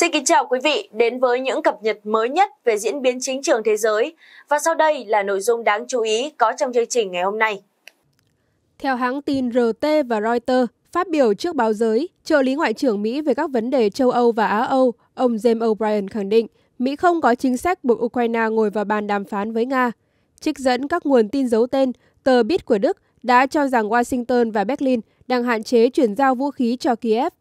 Xin kính chào quý vị đến với những cập nhật mới nhất về diễn biến chính trường thế giới và sau đây là nội dung đáng chú ý có trong chương trình ngày hôm nay. Theo hãng tin RT và Reuters, phát biểu trước báo giới, trợ lý Ngoại trưởng Mỹ về các vấn đề châu Âu và Á Âu, ông James O'Brien khẳng định Mỹ không có chính sách buộc Ukraine ngồi vào bàn đàm phán với Nga. Trích dẫn các nguồn tin giấu tên, tờ Bit của Đức đã cho rằng Washington và Berlin đang hạn chế chuyển giao vũ khí cho Kiev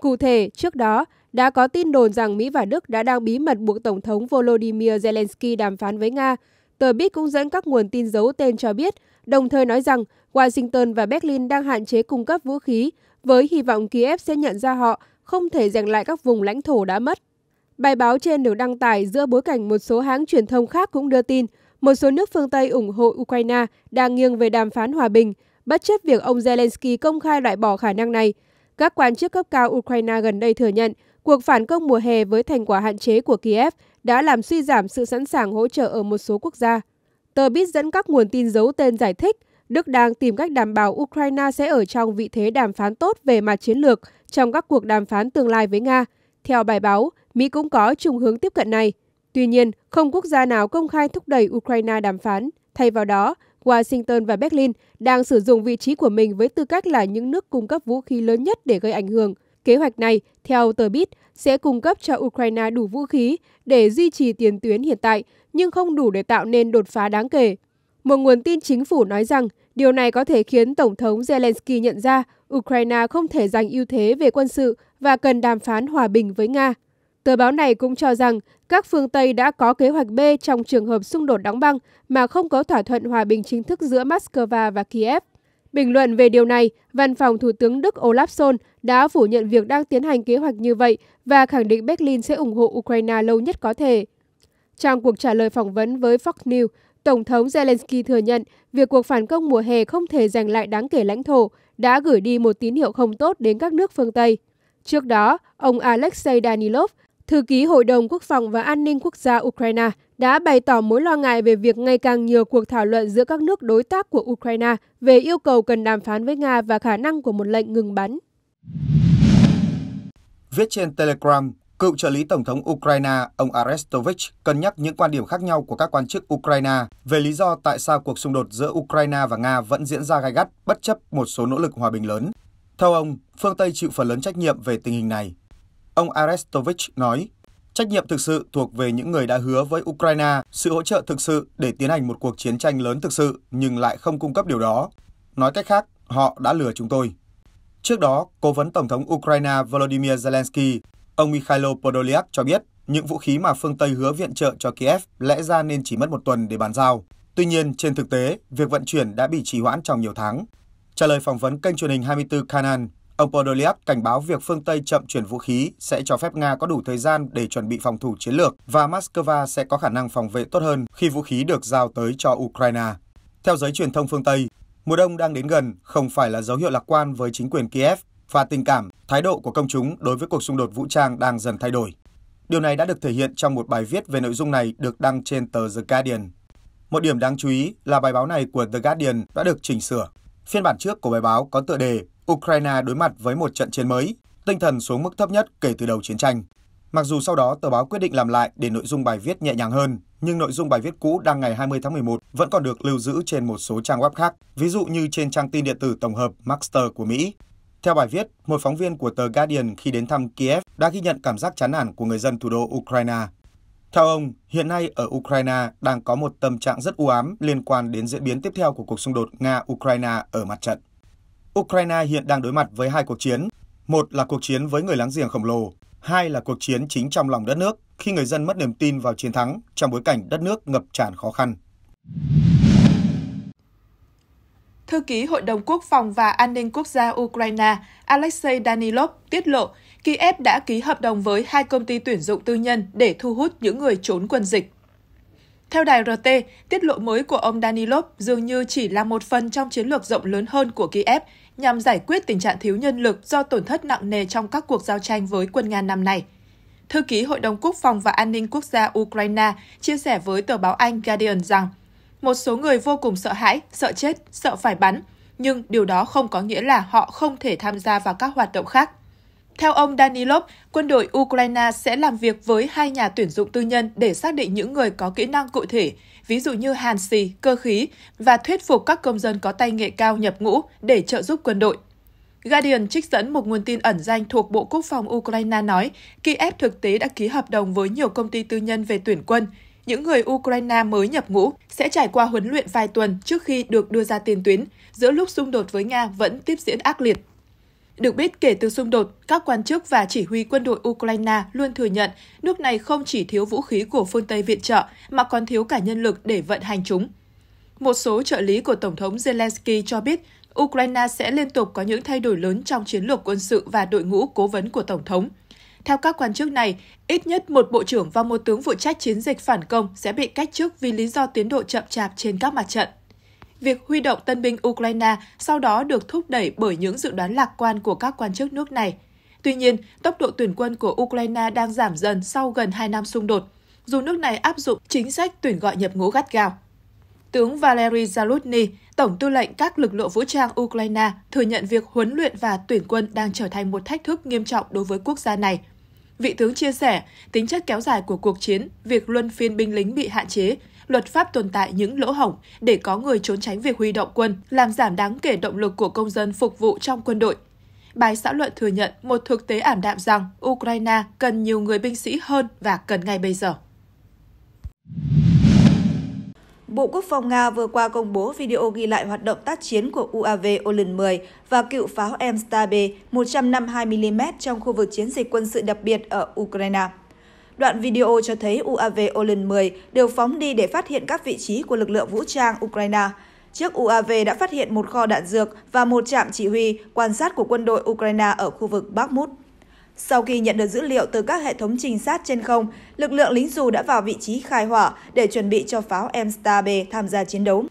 Cụ thể, trước đó, đã có tin đồn rằng Mỹ và Đức đã đang bí mật buộc Tổng thống Volodymyr Zelensky đàm phán với Nga. Tờ BIT cũng dẫn các nguồn tin giấu tên cho biết, đồng thời nói rằng Washington và Berlin đang hạn chế cung cấp vũ khí, với hy vọng Kiev sẽ nhận ra họ không thể giành lại các vùng lãnh thổ đã mất. Bài báo trên được đăng tải giữa bối cảnh một số hãng truyền thông khác cũng đưa tin một số nước phương Tây ủng hộ Ukraine đang nghiêng về đàm phán hòa bình, bất chấp việc ông Zelensky công khai loại bỏ khả năng này – các quan chức cấp cao Ukraine gần đây thừa nhận cuộc phản công mùa hè với thành quả hạn chế của Kiev đã làm suy giảm sự sẵn sàng hỗ trợ ở một số quốc gia. Tờ BIT dẫn các nguồn tin giấu tên giải thích Đức đang tìm cách đảm bảo Ukraine sẽ ở trong vị thế đàm phán tốt về mặt chiến lược trong các cuộc đàm phán tương lai với Nga. Theo bài báo, Mỹ cũng có chung hướng tiếp cận này. Tuy nhiên, không quốc gia nào công khai thúc đẩy Ukraine đàm phán. Thay vào đó, Washington và Berlin đang sử dụng vị trí của mình với tư cách là những nước cung cấp vũ khí lớn nhất để gây ảnh hưởng. Kế hoạch này, theo tờ BIT, sẽ cung cấp cho Ukraine đủ vũ khí để duy trì tiền tuyến hiện tại, nhưng không đủ để tạo nên đột phá đáng kể. Một nguồn tin chính phủ nói rằng điều này có thể khiến Tổng thống Zelensky nhận ra Ukraine không thể giành ưu thế về quân sự và cần đàm phán hòa bình với Nga. Tờ báo này cũng cho rằng các phương Tây đã có kế hoạch B trong trường hợp xung đột đóng băng mà không có thỏa thuận hòa bình chính thức giữa Moscow và Kiev. Bình luận về điều này, văn phòng Thủ tướng Đức Olaf Scholz đã phủ nhận việc đang tiến hành kế hoạch như vậy và khẳng định Berlin sẽ ủng hộ Ukraine lâu nhất có thể. Trong cuộc trả lời phỏng vấn với Fox News, Tổng thống Zelensky thừa nhận việc cuộc phản công mùa hè không thể giành lại đáng kể lãnh thổ đã gửi đi một tín hiệu không tốt đến các nước phương Tây. Trước đó, ông Alexei Danilov, Thư ký Hội đồng Quốc phòng và An ninh Quốc gia Ukraine đã bày tỏ mối lo ngại về việc ngày càng nhiều cuộc thảo luận giữa các nước đối tác của Ukraine về yêu cầu cần đàm phán với Nga và khả năng của một lệnh ngừng bắn. Viết trên Telegram, cựu trợ lý Tổng thống Ukraine ông Arestovich cân nhắc những quan điểm khác nhau của các quan chức Ukraine về lý do tại sao cuộc xung đột giữa Ukraine và Nga vẫn diễn ra gai gắt bất chấp một số nỗ lực hòa bình lớn. Theo ông, phương Tây chịu phần lớn trách nhiệm về tình hình này Ông Arestovich nói, trách nhiệm thực sự thuộc về những người đã hứa với Ukraine sự hỗ trợ thực sự để tiến hành một cuộc chiến tranh lớn thực sự nhưng lại không cung cấp điều đó. Nói cách khác, họ đã lừa chúng tôi. Trước đó, Cố vấn Tổng thống Ukraine Volodymyr Zelensky, ông Mikhailo Podolyak cho biết những vũ khí mà phương Tây hứa viện trợ cho Kiev lẽ ra nên chỉ mất một tuần để bàn giao. Tuy nhiên, trên thực tế, việc vận chuyển đã bị trì hoãn trong nhiều tháng. Trả lời phỏng vấn kênh truyền hình 24 Canal, Ông Podolyev cảnh báo việc phương Tây chậm chuyển vũ khí sẽ cho phép Nga có đủ thời gian để chuẩn bị phòng thủ chiến lược và Moscow sẽ có khả năng phòng vệ tốt hơn khi vũ khí được giao tới cho Ukraine. Theo giới truyền thông phương Tây, mùa đông đang đến gần không phải là dấu hiệu lạc quan với chính quyền Kiev và tình cảm, thái độ của công chúng đối với cuộc xung đột vũ trang đang dần thay đổi. Điều này đã được thể hiện trong một bài viết về nội dung này được đăng trên tờ The Guardian. Một điểm đáng chú ý là bài báo này của The Guardian đã được chỉnh sửa. Phiên bản trước của bài báo có tựa đề Ukraine đối mặt với một trận chiến mới, tinh thần xuống mức thấp nhất kể từ đầu chiến tranh. Mặc dù sau đó tờ báo quyết định làm lại để nội dung bài viết nhẹ nhàng hơn, nhưng nội dung bài viết cũ đăng ngày 20 tháng 11 vẫn còn được lưu giữ trên một số trang web khác, ví dụ như trên trang tin điện tử tổng hợp Maxter của Mỹ. Theo bài viết, một phóng viên của tờ Guardian khi đến thăm Kiev đã ghi nhận cảm giác chán nản của người dân thủ đô Ukraine. Theo ông, hiện nay ở Ukraine đang có một tâm trạng rất u ám liên quan đến diễn biến tiếp theo của cuộc xung đột Nga-Ukraine ở mặt trận. Ukraine hiện đang đối mặt với hai cuộc chiến. Một là cuộc chiến với người láng giềng khổng lồ, hai là cuộc chiến chính trong lòng đất nước khi người dân mất niềm tin vào chiến thắng trong bối cảnh đất nước ngập tràn khó khăn. Thư ký Hội đồng Quốc phòng và An ninh Quốc gia Ukraine Alexei Danilov tiết lộ Kiev đã ký hợp đồng với hai công ty tuyển dụng tư nhân để thu hút những người trốn quân dịch. Theo đài RT, tiết lộ mới của ông Danilov dường như chỉ là một phần trong chiến lược rộng lớn hơn của Kiev nhằm giải quyết tình trạng thiếu nhân lực do tổn thất nặng nề trong các cuộc giao tranh với quân Nga năm nay. Thư ký Hội đồng Quốc phòng và An ninh Quốc gia Ukraine chia sẻ với tờ báo Anh Guardian rằng một số người vô cùng sợ hãi, sợ chết, sợ phải bắn, nhưng điều đó không có nghĩa là họ không thể tham gia vào các hoạt động khác. Theo ông Danilov, quân đội Ukraine sẽ làm việc với hai nhà tuyển dụng tư nhân để xác định những người có kỹ năng cụ thể, ví dụ như hàn xì, cơ khí, và thuyết phục các công dân có tay nghệ cao nhập ngũ để trợ giúp quân đội. Guardian trích dẫn một nguồn tin ẩn danh thuộc Bộ Quốc phòng Ukraine nói, Kiev thực tế đã ký hợp đồng với nhiều công ty tư nhân về tuyển quân. Những người Ukraine mới nhập ngũ sẽ trải qua huấn luyện vài tuần trước khi được đưa ra tiền tuyến, giữa lúc xung đột với Nga vẫn tiếp diễn ác liệt. Được biết, kể từ xung đột, các quan chức và chỉ huy quân đội Ukraine luôn thừa nhận nước này không chỉ thiếu vũ khí của phương Tây viện trợ mà còn thiếu cả nhân lực để vận hành chúng. Một số trợ lý của Tổng thống Zelensky cho biết Ukraine sẽ liên tục có những thay đổi lớn trong chiến lược quân sự và đội ngũ cố vấn của Tổng thống. Theo các quan chức này, ít nhất một bộ trưởng và một tướng phụ trách chiến dịch phản công sẽ bị cách chức vì lý do tiến độ chậm chạp trên các mặt trận việc huy động tân binh Ukraine sau đó được thúc đẩy bởi những dự đoán lạc quan của các quan chức nước này. Tuy nhiên, tốc độ tuyển quân của Ukraine đang giảm dần sau gần 2 năm xung đột, dù nước này áp dụng chính sách tuyển gọi nhập ngũ gắt gao. Tướng Valery Zaluzny, Tổng tư lệnh các lực lượng vũ trang Ukraine, thừa nhận việc huấn luyện và tuyển quân đang trở thành một thách thức nghiêm trọng đối với quốc gia này. Vị tướng chia sẻ, tính chất kéo dài của cuộc chiến, việc luân phiên binh lính bị hạn chế, luật pháp tồn tại những lỗ hổng để có người trốn tránh việc huy động quân, làm giảm đáng kể động lực của công dân phục vụ trong quân đội. Bài xã luận thừa nhận một thực tế ảm đạm rằng Ukraine cần nhiều người binh sĩ hơn và cần ngay bây giờ. Bộ Quốc phòng Nga vừa qua công bố video ghi lại hoạt động tác chiến của UAV Olin 10 và cựu pháo M-Star B 152mm trong khu vực chiến dịch quân sự đặc biệt ở Ukraine. Đoạn video cho thấy UAV Olin 10 đều phóng đi để phát hiện các vị trí của lực lượng vũ trang Ukraine. Chiếc UAV đã phát hiện một kho đạn dược và một trạm chỉ huy quan sát của quân đội Ukraine ở khu vực Bakhmut. Sau khi nhận được dữ liệu từ các hệ thống trinh sát trên không, lực lượng lính dù đã vào vị trí khai hỏa để chuẩn bị cho pháo m B tham gia chiến đấu.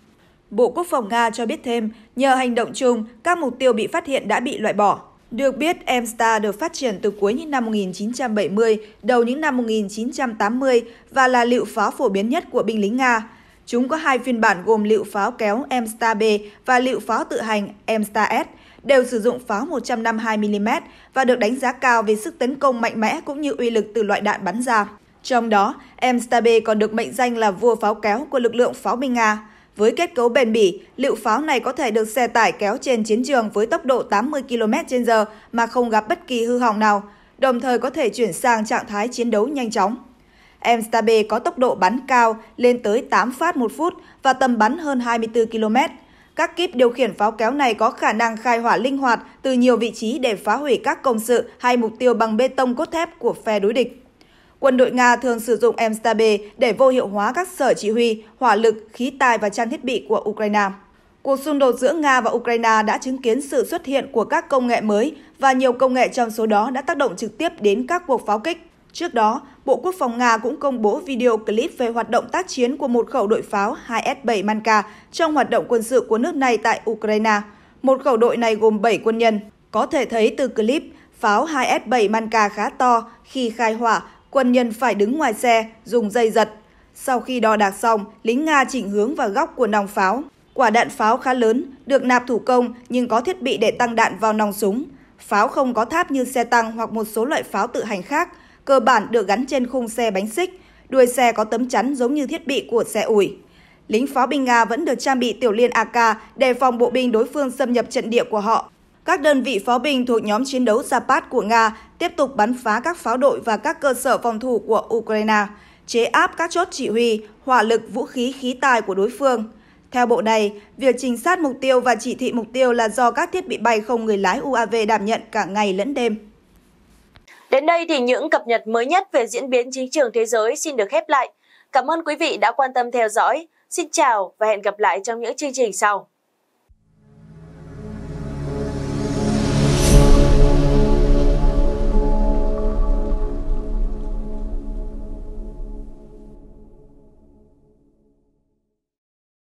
Bộ Quốc phòng Nga cho biết thêm, nhờ hành động chung, các mục tiêu bị phát hiện đã bị loại bỏ. Được biết, Emstar được phát triển từ cuối những năm 1970, đầu những năm 1980 và là lựu pháo phổ biến nhất của binh lính Nga. Chúng có hai phiên bản gồm lựu pháo kéo Emstar B và lựu pháo tự hành Emstar S, đều sử dụng pháo 152mm và được đánh giá cao về sức tấn công mạnh mẽ cũng như uy lực từ loại đạn bắn ra. Trong đó, Emstar B còn được mệnh danh là vua pháo kéo của lực lượng pháo binh Nga. Với kết cấu bền bỉ, lựu pháo này có thể được xe tải kéo trên chiến trường với tốc độ 80 km/h mà không gặp bất kỳ hư hỏng nào, đồng thời có thể chuyển sang trạng thái chiến đấu nhanh chóng. m có tốc độ bắn cao lên tới 8 phát một phút và tầm bắn hơn 24 km. Các kíp điều khiển pháo kéo này có khả năng khai hỏa linh hoạt từ nhiều vị trí để phá hủy các công sự hay mục tiêu bằng bê tông cốt thép của phe đối địch. Quân đội Nga thường sử dụng MSTAB để vô hiệu hóa các sở chỉ huy, hỏa lực, khí tài và trang thiết bị của Ukraine. Cuộc xung đột giữa Nga và Ukraine đã chứng kiến sự xuất hiện của các công nghệ mới và nhiều công nghệ trong số đó đã tác động trực tiếp đến các cuộc pháo kích. Trước đó, Bộ Quốc phòng Nga cũng công bố video clip về hoạt động tác chiến của một khẩu đội pháo 2S-7 Manka trong hoạt động quân sự của nước này tại Ukraine. Một khẩu đội này gồm 7 quân nhân. Có thể thấy từ clip, pháo 2S-7 Manka khá to khi khai hỏa quân nhân phải đứng ngoài xe, dùng dây giật. Sau khi đo đạc xong, lính Nga chỉnh hướng vào góc của nòng pháo. Quả đạn pháo khá lớn, được nạp thủ công nhưng có thiết bị để tăng đạn vào nòng súng. Pháo không có tháp như xe tăng hoặc một số loại pháo tự hành khác, cơ bản được gắn trên khung xe bánh xích. Đuôi xe có tấm chắn giống như thiết bị của xe ủi. Lính pháo binh Nga vẫn được trang bị tiểu liên AK để phòng bộ binh đối phương xâm nhập trận địa của họ. Các đơn vị pháo binh thuộc nhóm chiến đấu Zapad của Nga tiếp tục bắn phá các pháo đội và các cơ sở phòng thủ của Ukraine, chế áp các chốt chỉ huy, hỏa lực vũ khí khí tài của đối phương. Theo bộ này, việc trinh sát mục tiêu và chỉ thị mục tiêu là do các thiết bị bay không người lái UAV đảm nhận cả ngày lẫn đêm. Đến đây thì những cập nhật mới nhất về diễn biến chính trường thế giới xin được khép lại. Cảm ơn quý vị đã quan tâm theo dõi. Xin chào và hẹn gặp lại trong những chương trình sau.